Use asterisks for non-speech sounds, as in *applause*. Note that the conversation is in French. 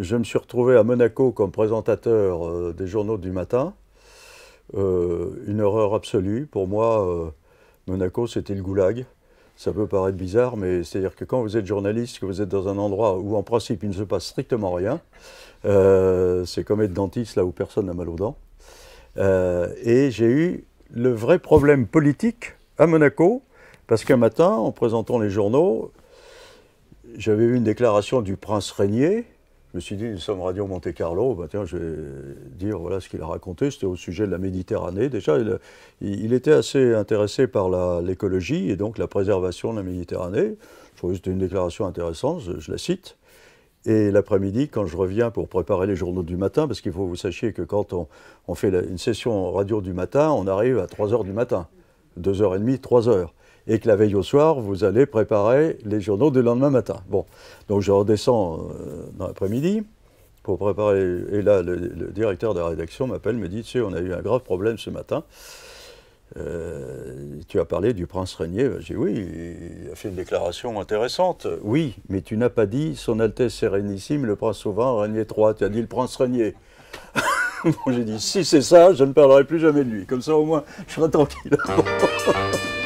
je, me suis retrouvé à Monaco comme présentateur euh, des journaux du matin. Euh, une horreur absolue. Pour moi, euh, Monaco, c'était le goulag. Ça peut paraître bizarre, mais c'est-à-dire que quand vous êtes journaliste, que vous êtes dans un endroit où en principe il ne se passe strictement rien, c'est comme être dentiste là où personne n'a mal aux dents. et j'ai eu le vrai problème politique à Monaco, parce qu'un matin, en présentant les journaux, j'avais eu une déclaration du prince régné, je me suis dit, nous sommes Radio Monte Carlo, bah, je vais dire voilà ce qu'il a raconté. C'était au sujet de la Méditerranée. Déjà, il, était assez intéressé par l'écologie et donc la préservation de la Méditerranée. Je trouvais que c'était une déclaration intéressante, je, la cite. Et l'après-midi, quand je reviens pour préparer les journaux du matin, parce qu'il faut que vous sachiez que quand on, fait une session radio du matin, on arrive à 3 h du matin, 2h30, 3 h et que la veille au soir, vous allez préparer les journaux du lendemain matin. Bon, donc je redescends euh, dans l'après-midi pour préparer. Et là, le, directeur de la rédaction m'appelle, me dit, tu sais, on a eu un grave problème ce matin. Euh, tu as parlé du prince Régnier. Ben, j'ai dit oui, il a fait une déclaration intéressante. Oui, mais tu n'as pas dit Son Altesse Sérénissime, le prince souverain Régnier III. Tu as dit le prince Régnier. *laughs* bon, J'ai dit si c'est ça, je ne parlerai plus jamais de lui. Comme ça, au moins, je serai tranquille. Ah.